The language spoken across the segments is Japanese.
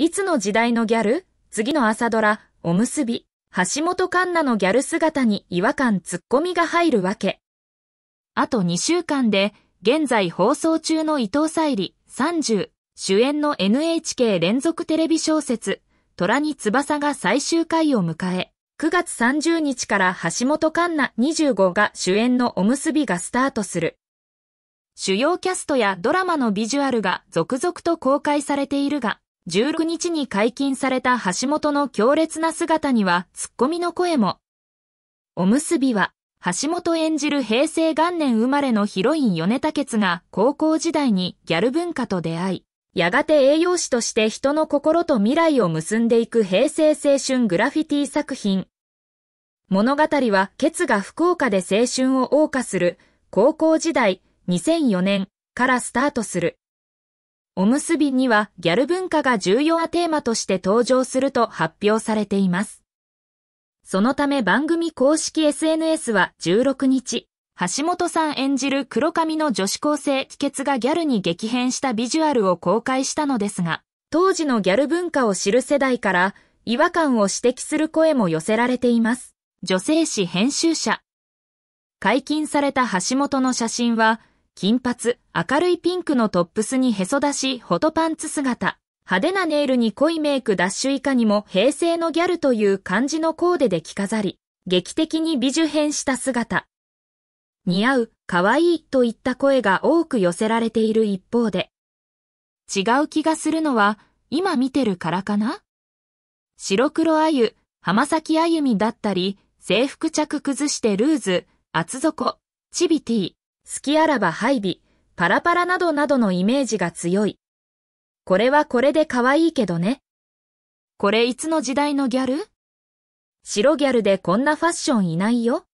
いつの時代のギャル次の朝ドラ、おむすび、橋本環奈のギャル姿に違和感ツッコミが入るわけ。あと2週間で、現在放送中の伊藤沙莉30、主演の NHK 連続テレビ小説、虎に翼が最終回を迎え、9月30日から橋本環奈25が主演のおむすびがスタートする。主要キャストやドラマのビジュアルが続々と公開されているが、16日に解禁された橋本の強烈な姿にはツッコミの声も。おむすびは、橋本演じる平成元年生まれのヒロイン米田月が高校時代にギャル文化と出会い、やがて栄養士として人の心と未来を結んでいく平成青春グラフィティ作品。物語は、ケツが福岡で青春を謳歌する、高校時代、2004年からスタートする。おむすびにはギャル文化が重要なテーマとして登場すると発表されています。そのため番組公式 SNS は16日、橋本さん演じる黒髪の女子高生ケツがギャルに激変したビジュアルを公開したのですが、当時のギャル文化を知る世代から違和感を指摘する声も寄せられています。女性誌編集者。解禁された橋本の写真は、金髪、明るいピンクのトップスにへそ出し、ホトパンツ姿。派手なネイルに濃いメイクダッシュ以下にも平成のギャルという漢字のコーデで着飾り、劇的に美女変した姿。似合う、可愛いといった声が多く寄せられている一方で、違う気がするのは今見てるからかな白黒あゆ、浜崎あゆみだったり、制服着崩してルーズ、厚底、チビティ、きあらば配備、パラパラなどなどのイメージが強い。これはこれで可愛いけどね。これいつの時代のギャル白ギャルでこんなファッションいないよ。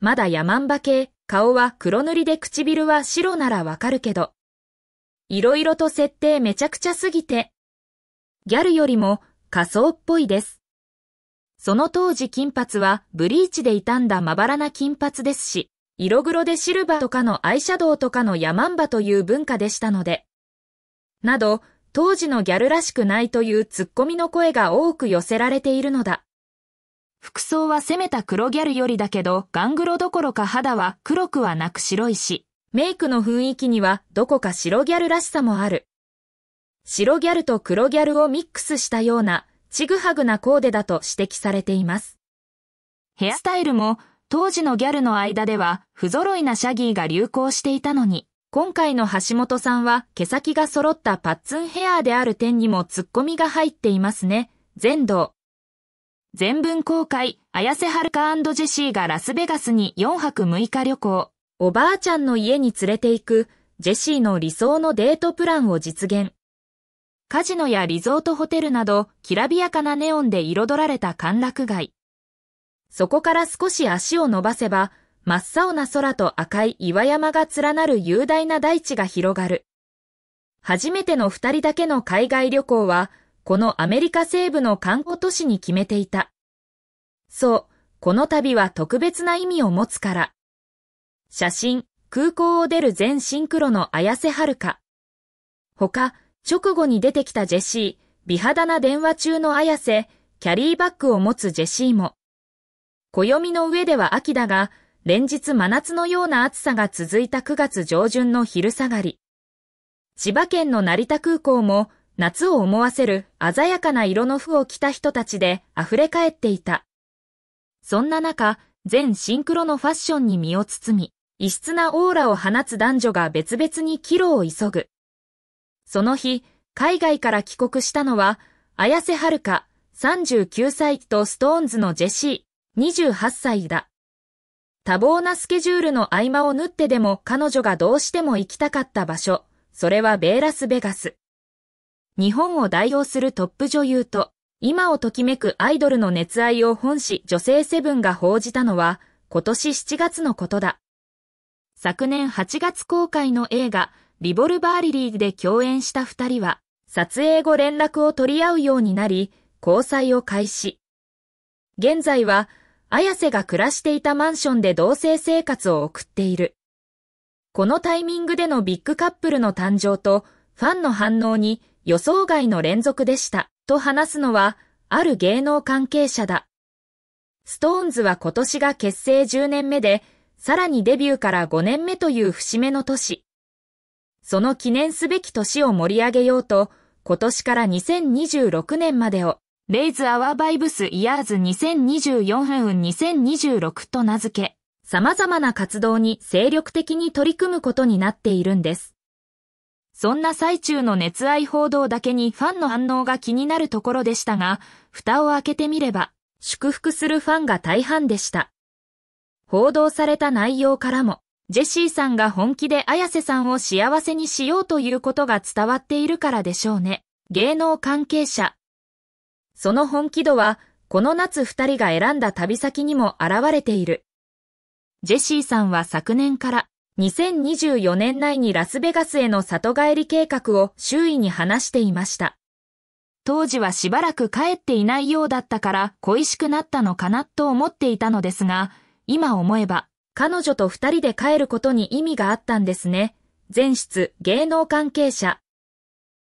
まだ山んば系、顔は黒塗りで唇は白ならわかるけど。色々と設定めちゃくちゃすぎて。ギャルよりも仮想っぽいです。その当時金髪はブリーチで傷んだまばらな金髪ですし。色黒でシルバーとかのアイシャドウとかのヤマンバという文化でしたので、など、当時のギャルらしくないというツッコミの声が多く寄せられているのだ。服装は攻めた黒ギャルよりだけど、ガングロどころか肌は黒くはなく白いし、メイクの雰囲気にはどこか白ギャルらしさもある。白ギャルと黒ギャルをミックスしたような、ちぐはぐなコーデだと指摘されています。ヘアスタイルも当時のギャルの間では不揃いなシャギーが流行していたのに、今回の橋本さんは毛先が揃ったパッツンヘアーである点にもツッコミが入っていますね。全道。全文公開、綾瀬はるかジェシーがラスベガスに4泊6日旅行、おばあちゃんの家に連れて行く、ジェシーの理想のデートプランを実現。カジノやリゾートホテルなど、きらびやかなネオンで彩られた歓楽街。そこから少し足を伸ばせば、真っ青な空と赤い岩山が連なる雄大な大地が広がる。初めての二人だけの海外旅行は、このアメリカ西部の観光都市に決めていた。そう、この旅は特別な意味を持つから。写真、空港を出る全シンクロの綾瀬はるか。他、直後に出てきたジェシー、美肌な電話中の綾瀬、キャリーバッグを持つジェシーも、暦の上では秋だが、連日真夏のような暑さが続いた9月上旬の昼下がり。千葉県の成田空港も夏を思わせる鮮やかな色の服を着た人たちで溢れ返っていた。そんな中、全シンクロのファッションに身を包み、異質なオーラを放つ男女が別々に帰路を急ぐ。その日、海外から帰国したのは、綾瀬はるか、39歳とストーンズのジェシー、28歳だ。多忙なスケジュールの合間を縫ってでも彼女がどうしても行きたかった場所、それはベーラスベガス。日本を代表するトップ女優と、今をときめくアイドルの熱愛を本誌女性セブンが報じたのは、今年7月のことだ。昨年8月公開の映画、リボルバーリリーで共演した二人は、撮影後連絡を取り合うようになり、交際を開始。現在は綾瀬が暮らしていたマンションで同棲生活を送っている。このタイミングでのビッグカップルの誕生とファンの反応に予想外の連続でしたと話すのはある芸能関係者だ。ストーンズは今年が結成10年目でさらにデビューから5年目という節目の年。その記念すべき年を盛り上げようと今年から2026年までをレイズ・アワバイブス・イヤーズ2024運2026と名付け、様々な活動に精力的に取り組むことになっているんです。そんな最中の熱愛報道だけにファンの反応が気になるところでしたが、蓋を開けてみれば、祝福するファンが大半でした。報道された内容からも、ジェシーさんが本気で綾瀬さんを幸せにしようということが伝わっているからでしょうね。芸能関係者、その本気度は、この夏二人が選んだ旅先にも現れている。ジェシーさんは昨年から2024年内にラスベガスへの里帰り計画を周囲に話していました。当時はしばらく帰っていないようだったから恋しくなったのかなと思っていたのですが、今思えば彼女と二人で帰ることに意味があったんですね。前室芸能関係者、